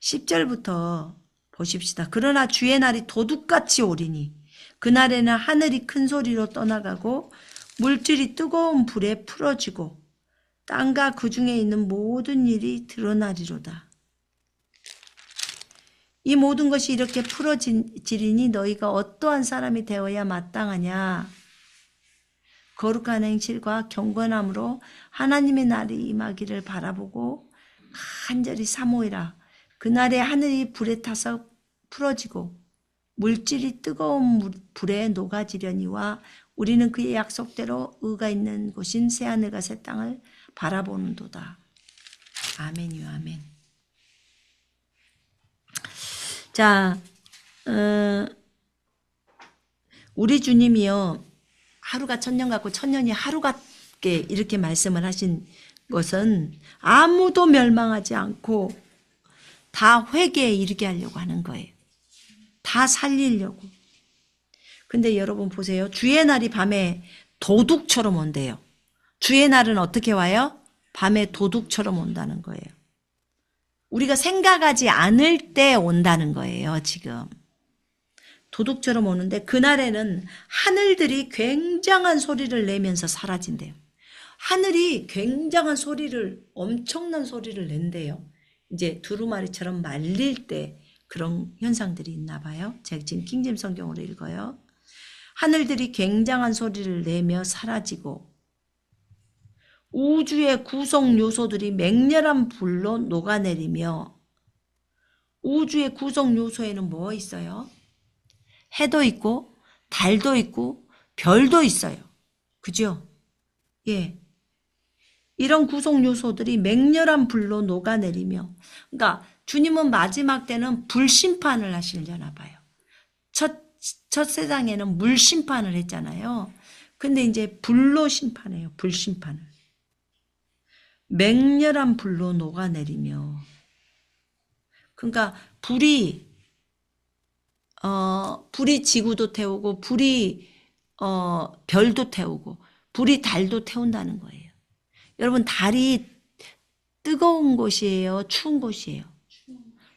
10절부터 보십시다. 그러나 주의 날이 도둑같이 오리니 그날에는 하늘이 큰 소리로 떠나가고 물질이 뜨거운 불에 풀어지고 땅과 그 중에 있는 모든 일이 드러나리로다. 이 모든 것이 이렇게 풀어지리니 너희가 어떠한 사람이 되어야 마땅하냐. 거룩한 행실과 경건함으로 하나님의 날이 임하기를 바라보고 간절히 사모이라. 그날에 하늘이 불에 타서 풀어지고 물질이 뜨거운 불에 녹아지려니와 우리는 그의 약속대로 의가 있는 곳인 새하늘과 새 땅을 바라보는도다. 아멘이요 아멘. 자, 어, 우리 주님이요. 하루가 천년 같고 천년이 하루 같게 이렇게 말씀을 하신 것은 아무도 멸망하지 않고 다 회개에 이르게 하려고 하는 거예요. 다 살리려고. 근데 여러분 보세요. 주의 날이 밤에 도둑처럼 온대요. 주의 날은 어떻게 와요? 밤에 도둑처럼 온다는 거예요. 우리가 생각하지 않을 때 온다는 거예요, 지금. 도둑처럼 오는데 그날에는 하늘들이 굉장한 소리를 내면서 사라진대요. 하늘이 굉장한 소리를 엄청난 소리를 낸대요. 이제 두루마리처럼 말릴 때 그런 현상들이 있나 봐요. 제가 지금 킹잼 성경으로 읽어요. 하늘들이 굉장한 소리를 내며 사라지고 우주의 구성 요소들이 맹렬한 불로 녹아내리며 우주의 구성 요소에는 뭐 있어요? 해도 있고 달도 있고 별도 있어요. 그죠? 예. 이런 구성 요소들이 맹렬한 불로 녹아내리며 그러니까 주님은 마지막 때는 불심판을 하시려나 봐요. 첫, 첫 세상에는 물심판을 했잖아요. 근데 이제 불로 심판해요. 불심판을. 맹렬한 불로 녹아내리며 그러니까 불이 어 불이 지구도 태우고 불이 어 별도 태우고 불이 달도 태운다는 거예요. 여러분 달이 뜨거운 곳이에요, 추운 곳이에요.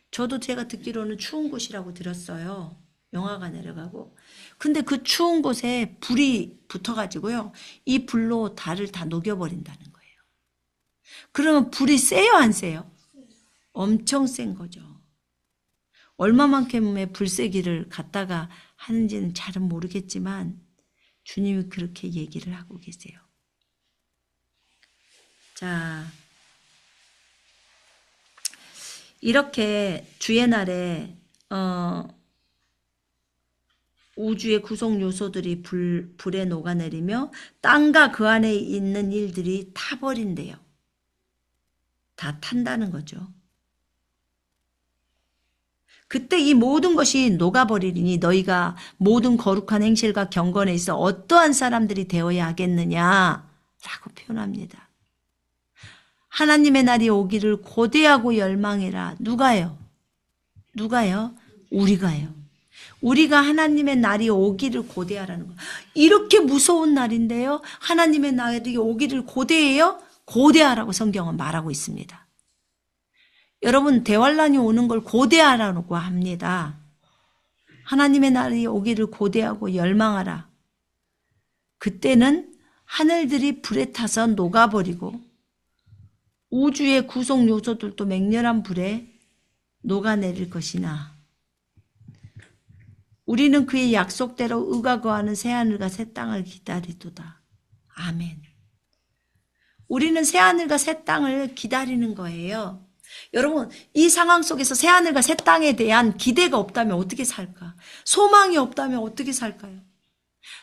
저도 제가 듣기로는 추운 곳이라고 들었어요. 영화가 내려가고. 근데 그 추운 곳에 불이 붙어가지고요. 이 불로 달을 다 녹여버린다는 거예요. 그러면 불이 세요 안 세요? 엄청 센 거죠. 얼마만큼의 불세기를 갖다가 하는지는 잘은 모르겠지만 주님이 그렇게 얘기를 하고 계세요. 자, 이렇게 주의 날에 어, 우주의 구성 요소들이 불, 불에 녹아내리며 땅과 그 안에 있는 일들이 타버린대요. 다 탄다는 거죠. 그때 이 모든 것이 녹아버리리니 너희가 모든 거룩한 행실과 경건에 있어 어떠한 사람들이 되어야 하겠느냐라고 표현합니다. 하나님의 날이 오기를 고대하고 열망해라. 누가요? 누가요? 우리가요. 우리가 하나님의 날이 오기를 고대하라는 거. 이렇게 무서운 날인데요. 하나님의 날이 오기를 고대해요? 고대하라고 성경은 말하고 있습니다. 여러분 대환란이 오는 걸 고대하라고 합니다. 하나님의 날이 오기를 고대하고 열망하라. 그때는 하늘들이 불에 타서 녹아버리고 우주의 구속 요소들도 맹렬한 불에 녹아내릴 것이나 우리는 그의 약속대로 의가 거하는 새하늘과 새 땅을 기다리도다. 아멘. 우리는 새하늘과 새 땅을 기다리는 거예요. 여러분, 이 상황 속에서 새하늘과 새 땅에 대한 기대가 없다면 어떻게 살까? 소망이 없다면 어떻게 살까요?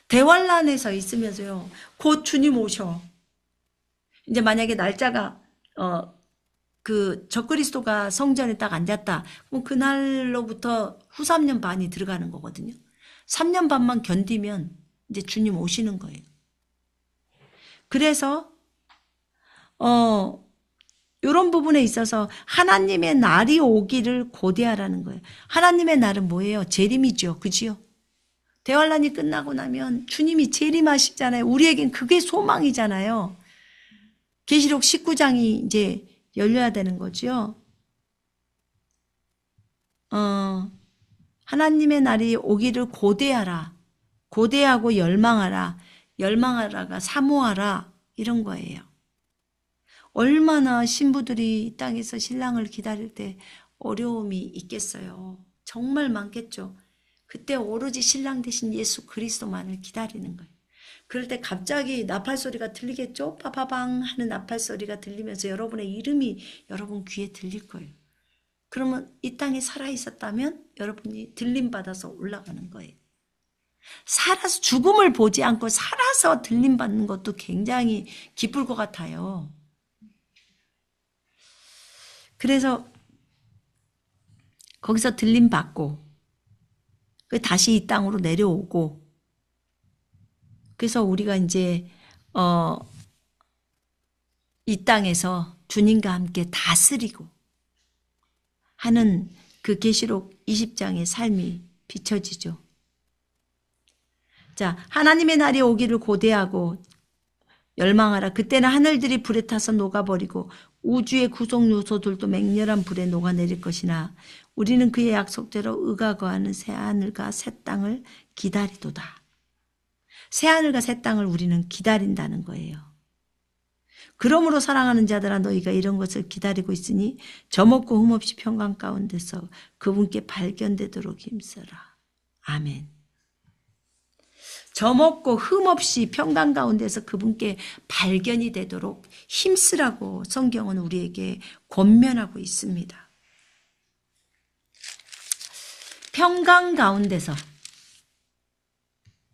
대환란에서 있으면서요. 곧 주님 오셔. 이제 만약에 날짜가 어그 적그리스도가 성전에 딱 앉았다. 그럼 그날로부터 후 3년 반이 들어가는 거거든요. 3년 반만 견디면 이제 주님 오시는 거예요. 그래서 어, 이런 부분에 있어서 하나님의 날이 오기를 고대하라는 거예요. 하나님의 날은 뭐예요? 재림이죠. 그지요? 대환란이 끝나고 나면 주님이 재림하시잖아요. 우리에겐 그게 소망이잖아요. 계시록 19장이 이제 열려야 되는 거지 어, 하나님의 날이 오기를 고대하라. 고대하고 열망하라. 열망하라가 사모하라. 이런 거예요. 얼마나 신부들이 이 땅에서 신랑을 기다릴 때 어려움이 있겠어요. 정말 많겠죠. 그때 오로지 신랑 대신 예수 그리스도만을 기다리는 거예요. 그럴 때 갑자기 나팔 소리가 들리겠죠? 파파방 하는 나팔 소리가 들리면서 여러분의 이름이 여러분 귀에 들릴 거예요. 그러면 이 땅에 살아 있었다면 여러분이 들림 받아서 올라가는 거예요. 살아서 죽음을 보지 않고 살아서 들림 받는 것도 굉장히 기쁠 것 같아요. 그래서 거기서 들림 받고 다시 이 땅으로 내려오고 그래서 우리가 이제 어이 땅에서 주님과 함께 다스리고 하는 그 계시록 20장의 삶이 비춰지죠. 자, 하나님의 날이 오기를 고대하고 열망하라. 그때는 하늘들이 불에 타서 녹아버리고 우주의 구속 요소들도 맹렬한 불에 녹아내릴 것이나 우리는 그의 약속대로 의가 거하는 새하늘과 새 땅을 기다리도다. 새하늘과 새 땅을 우리는 기다린다는 거예요. 그러므로 사랑하는 자들아 너희가 이런 것을 기다리고 있으니 저먹고 흠없이 평강 가운데서 그분께 발견되도록 힘써라. 아멘. 저먹고 흠없이 평강 가운데서 그분께 발견이 되도록 힘쓰라고 성경은 우리에게 권면하고 있습니다. 평강 가운데서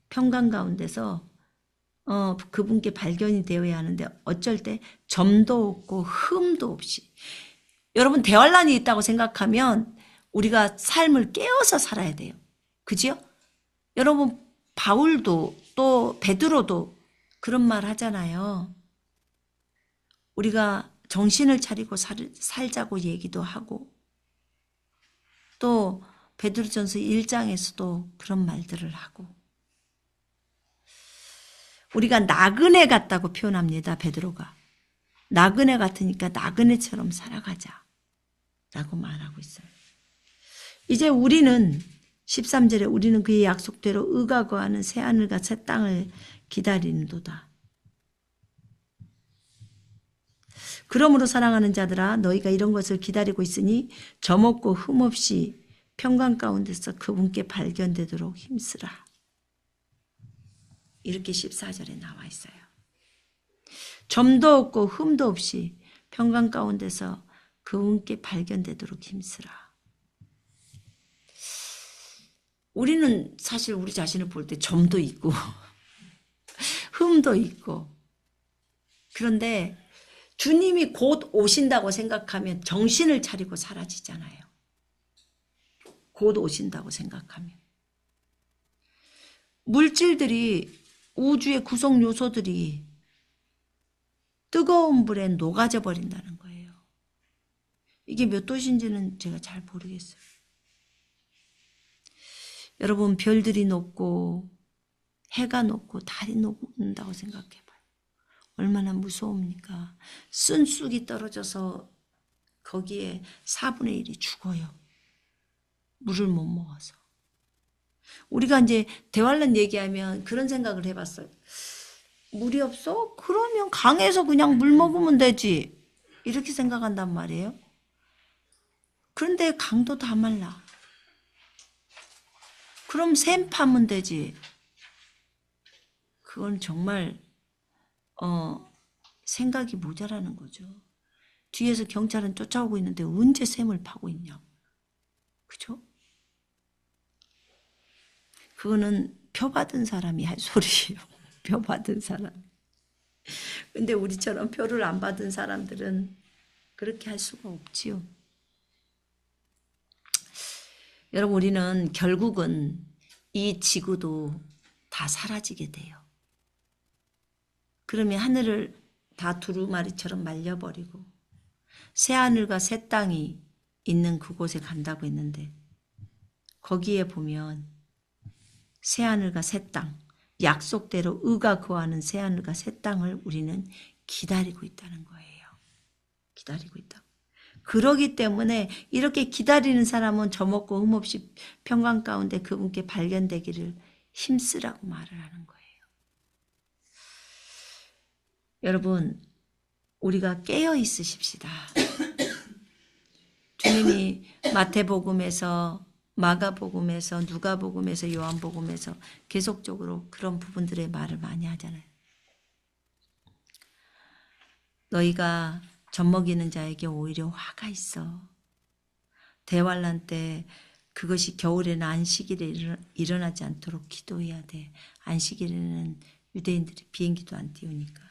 평강 가운데서 어, 그분께 발견이 되어야 하는데 어쩔 때 점도 없고 흠도 없이 여러분 대활란이 있다고 생각하면 우리가 삶을 깨어서 살아야 돼요. 그지요? 여러분 바울도 또 베드로도 그런 말 하잖아요. 우리가 정신을 차리고 살, 살자고 얘기도 하고 또 베드로전서 1장에서도 그런 말들을 하고 우리가 나그네 같다고 표현합니다. 베드로가 나그네 같으니까 나그네처럼 살아가자 라고 말하고 있어요. 이제 우리는 13절에 우리는 그의 약속대로 의가 거하는 새하늘과 새 땅을 기다리는도다. 그러므로 사랑하는 자들아 너희가 이런 것을 기다리고 있으니 점없고 흠없이 평강 가운데서 그분께 발견되도록 힘쓰라. 이렇게 14절에 나와 있어요. 점도 없고 흠도 없이 평강 가운데서 그분께 발견되도록 힘쓰라. 우리는 사실 우리 자신을 볼 때 점도 있고 *laughs* 흠도 있고 그런데 주님이 곧 오신다고 생각하면 정신을 차리고 사라지잖아요. 곧 오신다고 생각하면. 물질들이 우주의 구성 요소들이 뜨거운 물에 녹아져 버린다는 거예요. 이게 몇 도신지는 제가 잘 모르겠어요. 여러분 별들이 높고 해가 높고 달이 높는다고 생각해봐요. 얼마나 무서웁니까? 쓴쑥이 떨어져서 거기에 4분의 1이 죽어요. 물을 못 먹어서. 우리가 이제 대활란 얘기하면 그런 생각을 해봤어요. 물이 없어? 그러면 강에서 그냥 물 먹으면 되지. 이렇게 생각한단 말이에요. 그런데 강도 다 말라. 그럼 셈 파면 되지. 그건 정말 어 생각이 모자라는 거죠. 뒤에서 경찰은 쫓아오고 있는데 언제 셈을 파고 있냐. 그죠? 그거는 표 받은 사람이 할 소리예요. *laughs* 표 받은 사람. 근데 우리처럼 표를 안 받은 사람들은 그렇게 할 수가 없지요. 여러분 우리는 결국은 이 지구도 다 사라지게 돼요. 그러면 하늘을 다 두루마리처럼 말려버리고 새하늘과 새 땅이 있는 그곳에 간다고 했는데 거기에 보면 새하늘과 새 땅, 약속대로 의가 거하는 새하늘과 새 땅을 우리는 기다리고 있다는 거예요. 기다리고 있다고. 그러기 때문에 이렇게 기다리는 사람은 저먹고 흠없이 평강 가운데 그분께 발견되기를 힘쓰라고 말을 하는 거예요. 여러분 우리가 깨어 있으십시다. *coughs* 주님이 마태복음에서 마가복음에서 누가복음에서 요한복음에서 계속적으로 그런 부분들의 말을 많이 하잖아요. 너희가 젖먹이는 자에게 오히려 화가 있어. 대환란 때 그것이 겨울에는 안식일에 일어나지 않도록 기도해야 돼. 안식일에는 유대인들이 비행기도 안 띄우니까.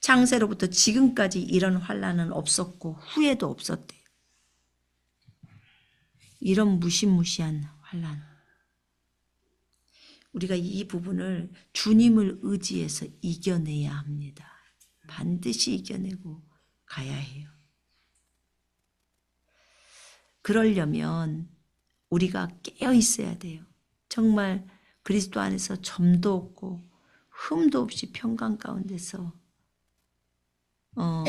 창세로부터 지금까지 이런 환란은 없었고 후회도 없었대. 이런 무시무시한 환란. 우리가 이 부분을 주님을 의지해서 이겨내야 합니다. 반드시 이겨내고 가야 해요. 그러려면 우리가 깨어 있어야 돼요. 정말 그리스도 안에서 점도 없고 흠도 없이 평강 가운데서 어,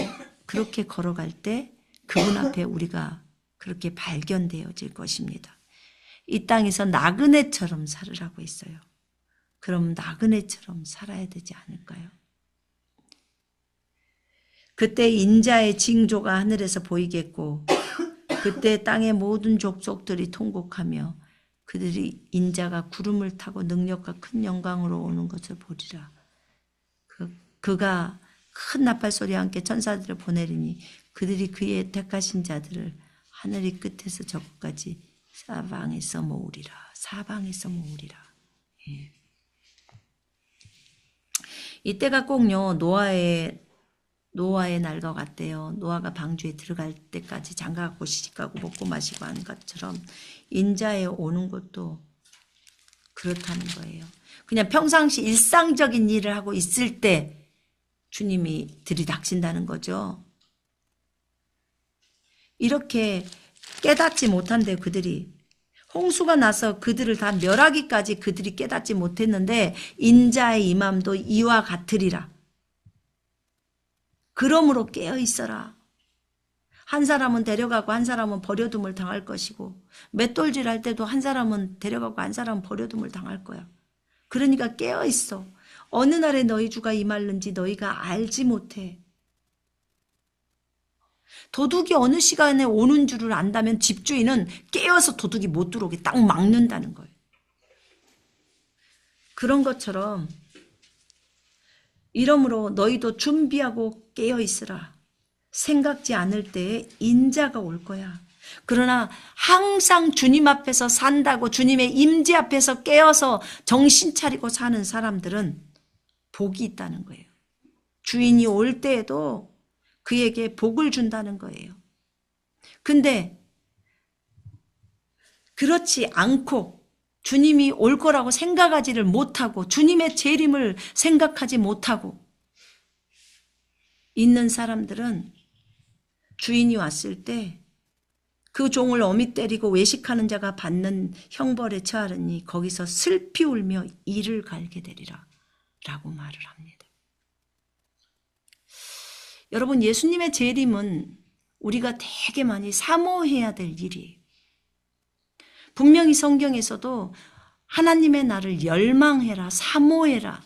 그렇게 걸어갈 때 그분 앞에 우리가 그렇게 발견되어질 것입니다. 이 땅에서 나그네처럼 살으라고 했어요. 그럼 나그네처럼 살아야 되지 않을까요? 그때 인자의 징조가 하늘에서 보이겠고 그때 땅의 모든 족속들이 통곡하며 그들이 인자가 구름을 타고 능력과 큰 영광으로 오는 것을 보리라. 그, 그가 큰 나팔 소리와 함께 천사들을 보내리니 그들이 그의 택하신 자들을 하늘이 끝에서 저 끝까지 사방에서 모으리라. 사방에서 모으리라. 예. 이때가 꼭요 노아의 노아의 날과 같대요. 노아가 방주에 들어갈 때까지 장가갖고 시집가고 먹고 마시고 하는 것처럼 인자에 오는 것도 그렇다는 거예요. 그냥 평상시 일상적인 일을 하고 있을 때 주님이 들이닥친다는 거죠. 이렇게 깨닫지 못한데 그들이 홍수가 나서 그들을 다 멸하기까지 그들이 깨닫지 못했는데 인자의 이맘도 이와 같으리라. 그러므로 깨어 있어라. 한 사람은 데려가고 한 사람은 버려둠을 당할 것이고 맷돌질 할 때도 한 사람은 데려가고 한 사람은 버려둠을 당할 거야. 그러니까 깨어 있어. 어느 날에 너희 주가 임할는지 너희가 알지 못해. 도둑이 어느 시간에 오는 줄을 안다면 집주인은 깨어서 도둑이 못 들어오게 딱 막는다는 거예요. 그런 것처럼 이러므로 너희도 준비하고 깨어 있으라. 생각지 않을 때에 인자가 올 거야. 그러나 항상 주님 앞에서 산다고 주님의 임재 앞에서 깨어서 정신 차리고 사는 사람들은 복이 있다는 거예요. 주인이 올 때에도 그에게 복을 준다는 거예요. 근데 그렇지 않고 주님이 올 거라고 생각하지를 못하고 주님의 재림을 생각하지 못하고 있는 사람들은 주인이 왔을 때 그 종을 어미 때리고 외식하는 자가 받는 형벌에 처하르니 거기서 슬피 울며 이를 갈게 되리라 라고 말을 합니다. 여러분 예수님의 재림은 우리가 되게 많이 사모해야 될 일이에요. 분명히 성경에서도 하나님의 나를 열망해라 사모해라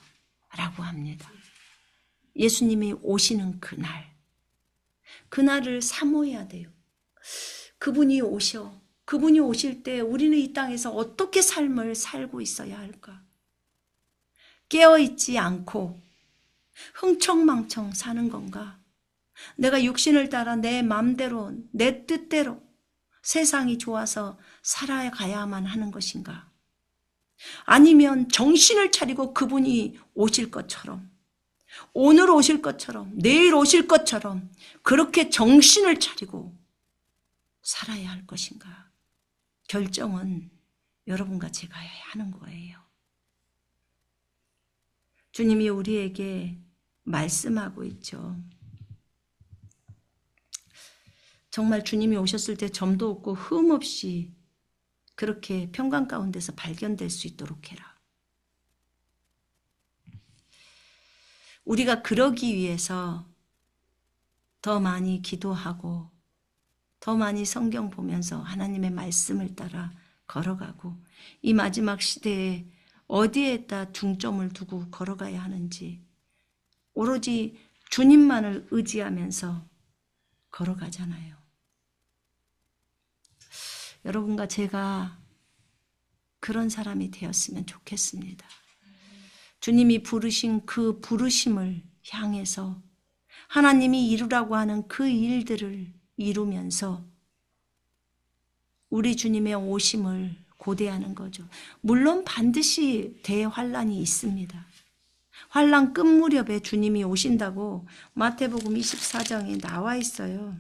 라고 합니다. 예수님이 오시는 그날 그날을 사모해야 돼요. 그분이 오셔 그분이 오실 때 우리는 이 땅에서 어떻게 삶을 살고 있어야 할까? 깨어있지 않고 흥청망청 사는 건가? 내가 육신을 따라 내 맘대로 내 뜻대로 세상이 좋아서 살아가야만 하는 것인가? 아니면 정신을 차리고 그분이 오실 것처럼 오늘 오실 것처럼 내일 오실 것처럼 그렇게 정신을 차리고 살아야 할 것인가 결정은 여러분과 제가 해야 하는 거예요. 주님이 우리에게 말씀하고 있죠. 정말 주님이 오셨을 때 점도 없고 흠 없이 그렇게 평강 가운데서 발견될 수 있도록 해라. 우리가 그러기 위해서 더 많이 기도하고 더 많이 성경 보면서 하나님의 말씀을 따라 걸어가고 이 마지막 시대에 어디에다 중점을 두고 걸어가야 하는지 오로지 주님만을 의지하면서 걸어가잖아요. 여러분과 제가 그런 사람이 되었으면 좋겠습니다. 주님이 부르신 그 부르심을 향해서 하나님이 이루라고 하는 그 일들을 이루면서 우리 주님의 오심을 고대하는 거죠. 물론 반드시 대환란이 있습니다. 환란 끝 무렵에 주님이 오신다고 마태복음 24장에 나와 있어요.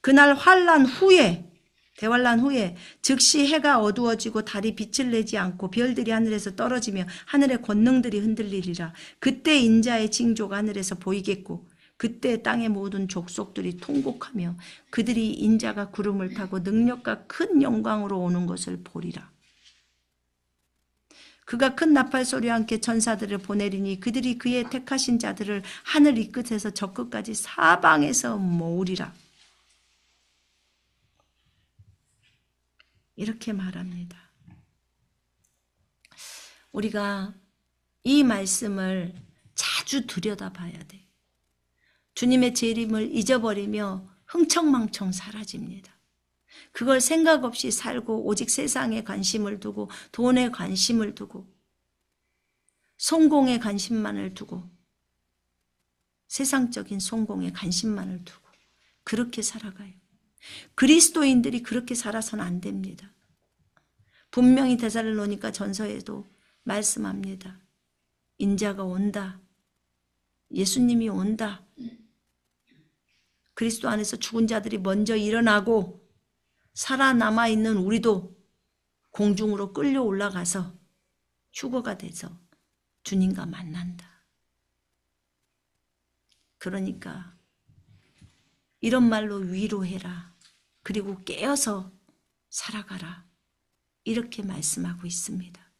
그날 환란 후에 대환란 후에 즉시 해가 어두워지고 달이 빛을 내지 않고 별들이 하늘에서 떨어지며 하늘의 권능들이 흔들리리라. 그때 인자의 징조가 하늘에서 보이겠고 그때 땅의 모든 족속들이 통곡하며 그들이 인자가 구름을 타고 능력과 큰 영광으로 오는 것을 보리라. 그가 큰 나팔 소리와 함께 천사들을 보내리니 그들이 그의 택하신 자들을 하늘 이 끝에서 저 끝까지 사방에서 모으리라. 이렇게 말합니다. 우리가 이 말씀을 자주 들여다봐야 돼. 주님의 재림을 잊어버리며 흥청망청 사라집니다. 그걸 생각 없이 살고 오직 세상에 관심을 두고 돈에 관심을 두고 성공에 관심만을 두고 세상적인 성공에 관심만을 두고 그렇게 살아가요. 그리스도인들이 그렇게 살아서는 안 됩니다. 분명히 대살로니까 전서에도 말씀합니다. 인자가 온다. 예수님이 온다. 그리스도 안에서 죽은 자들이 먼저 일어나고 살아남아 있는 우리도 공중으로 끌려 올라가서 휴거가 돼서 주님과 만난다. 그러니까 이런 말로 위로해라. 그리고 깨어서 살아가라. 이렇게 말씀하고 있습니다.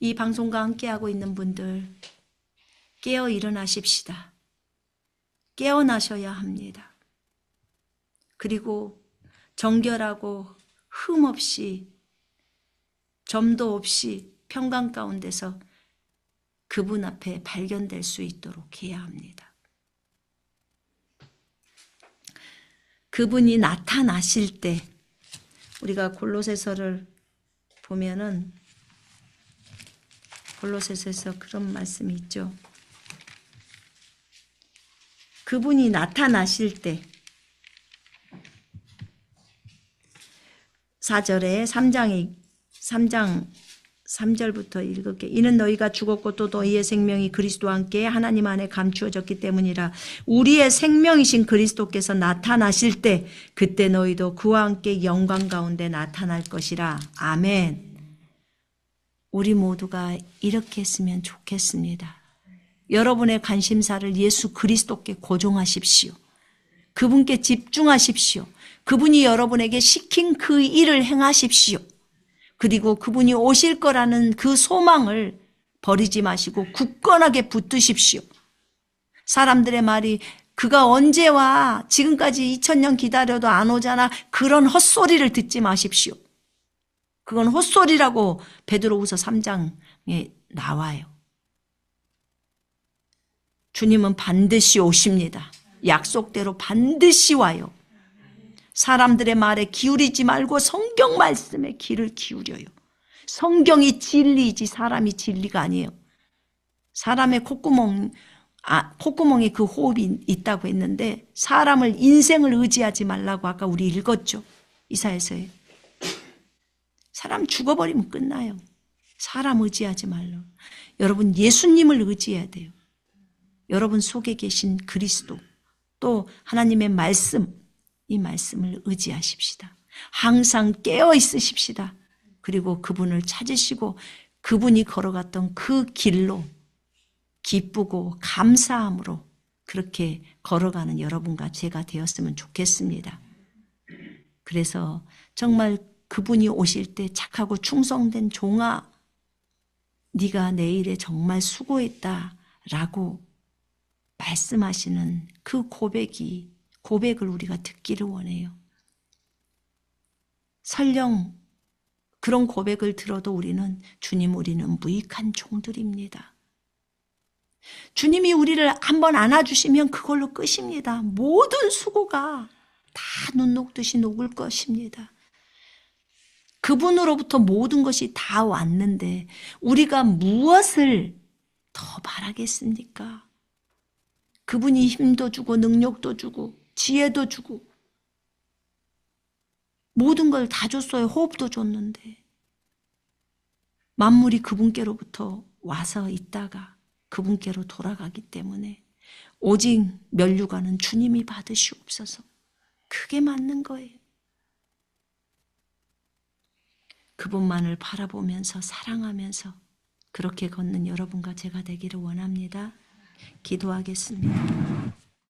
이 방송과 함께하고 있는 분들, 깨어 일어나십시다. 깨어나셔야 합니다. 그리고 정결하고 흠 없이, 점도 없이 평강 가운데서 그분 앞에 발견될 수 있도록 해야 합니다. 그분이 나타나실 때 우리가 골로새서를 보면은 골로새서에서 그런 말씀이 있죠. 그분이 나타나실 때 4절에 3장이 3장 3절부터 읽을게. 이는 너희가 죽었고 또 너희의 생명이 그리스도와 함께 하나님 안에 감추어졌기 때문이라. 우리의 생명이신 그리스도께서 나타나실 때 그때 너희도 그와 함께 영광 가운데 나타날 것이라. 아멘. 우리 모두가 이렇게 했으면 좋겠습니다. 여러분의 관심사를 예수 그리스도께 고정하십시오. 그분께 집중하십시오. 그분이 여러분에게 시킨 그 일을 행하십시오. 그리고 그분이 오실 거라는 그 소망을 버리지 마시고 굳건하게 붙드십시오. 사람들의 말이 그가 언제 와? 지금까지 2000년 기다려도 안 오잖아. 그런 헛소리를 듣지 마십시오. 그건 헛소리라고 베드로우서 3장에 나와요. 주님은 반드시 오십니다. 약속대로 반드시 와요. 사람들의 말에 기울이지 말고 성경 말씀에 귀를 기울여요. 성경이 진리이지 사람이 진리가 아니에요. 사람의 콧구멍, 아, 콧구멍에 그 호흡이 있다고 했는데 사람을 인생을 의지하지 말라고 아까 우리 읽었죠. 이사에서 사람 죽어버리면 끝나요. 사람 의지하지 말라. 여러분 예수님을 의지해야 돼요. 여러분 속에 계신 그리스도 또 하나님의 말씀 이 말씀을 의지하십시다. 항상 깨어 있으십시다. 그리고 그분을 찾으시고 그분이 걸어갔던 그 길로 기쁘고 감사함으로 그렇게 걸어가는 여러분과 제가 되었으면 좋겠습니다. 그래서 정말 그분이 오실 때 착하고 충성된 종아 네가 내 일에 정말 수고했다라고 말씀하시는 그 고백이 고백을 우리가 듣기를 원해요. 설령 그런 고백을 들어도 우리는 주님 우리는 무익한 종들입니다. 주님이 우리를 한번 안아주시면 그걸로 끝입니다. 모든 수고가 다 눈 녹듯이 녹을 것입니다. 그분으로부터 모든 것이 다 왔는데 우리가 무엇을 더 바라겠습니까? 그분이 힘도 주고 능력도 주고 지혜도 주고 모든 걸 다 줬어요. 호흡도 줬는데 만물이 그분께로부터 와서 있다가 그분께로 돌아가기 때문에 오직 면류관은 주님이 받으시옵소서. 그게 맞는 거예요. 그분만을 바라보면서 사랑하면서 그렇게 걷는 여러분과 제가 되기를 원합니다. 기도하겠습니다.